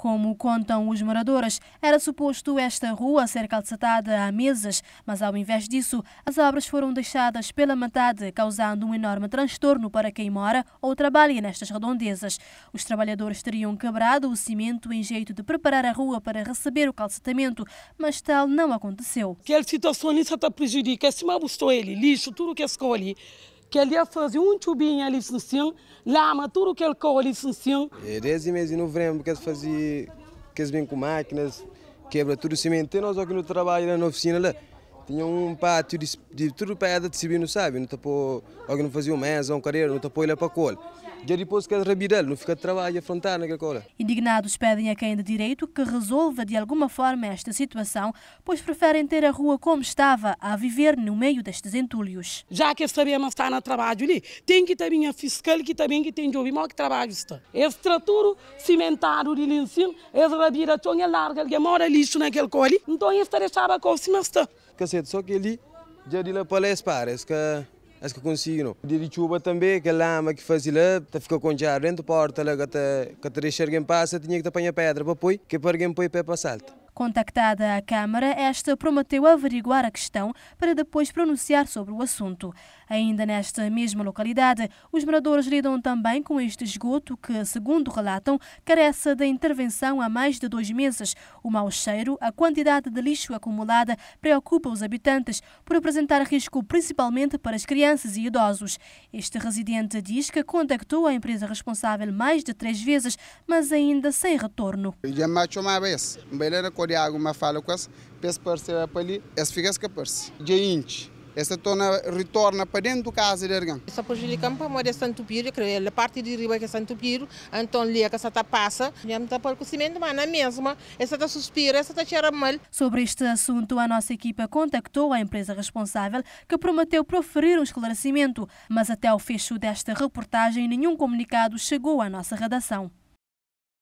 Como contam os moradores, era suposto esta rua ser calcetada há meses, mas ao invés disso, as obras foram deixadas pela metade, causando um enorme transtorno para quem mora ou trabalha nestas redondezas. Os trabalhadores teriam quebrado o cimento em jeito de preparar a rua para receber o calcetamento, mas tal não aconteceu. Que ali só está prejudicando, se mal ele, lixo, tudo que escolhe que ele ia fazer um tubinho ali sim, lama, tudo que ele corre ali sim. É, desde meses de novembro que eles faziam, que eles vêm com máquinas, quebra tudo o cimento, nós aqui no trabalho, na oficina lá. Tinham um pátio tudo, de, tudo pedra de cibino, sabe? Não tapou, alguém não fazia um mês, um carreira, não tapou ele é para cola. Já depois que rabidel, não fica de trabalho afrontar naquela cola. Indignados pedem a quem de direito que resolva de alguma forma esta situação, pois preferem ter a rua como estava, a viver no meio destes entulhos. Já que sabemos estar no trabalho ali, tem que também a fiscal que também que tem de ouvir mal que trabalho está. Esse traturo cimentado de é esse rabidel, então, ele larga, ele mora lixo naquele cole, então ele está deixando a coisa, está. Que cedo, só que ali já de lá para lá é acho que, acho que consigo. De chuva também, que lama que fazia lá, tá ficou com dentro da porta, lá que, que deixa alguém passa, tinha que apanhar pedra para pôr, que para alguém pôr pé para salto. Contactada à Câmara, esta prometeu averiguar a questão para depois pronunciar sobre o assunto. Ainda nesta mesma localidade, os moradores lidam também com este esgoto que, segundo relatam, carece de intervenção há mais de dois meses. O mau cheiro, a quantidade de lixo acumulada preocupa os habitantes por apresentar risco principalmente para as crianças e idosos. Este residente diz que contactou a empresa responsável mais de três vezes, mas ainda sem retorno alguma falha com as pessoas parceira para ali, essa fica escapar-se. De inch. Essa torna, retorna para dentro do casa de Argan. Só prejudicamos para a moeda Santo Piro, que a parte de riba que é Santo Piro, então ali que essa passa, já não está por cimento, mas na mesma, essa está suspira, essa está cheira mal. Sobre este assunto, a nossa equipa contactou a empresa responsável, que prometeu proferir um esclarecimento, mas até o fecho desta reportagem, nenhum comunicado chegou à nossa redação.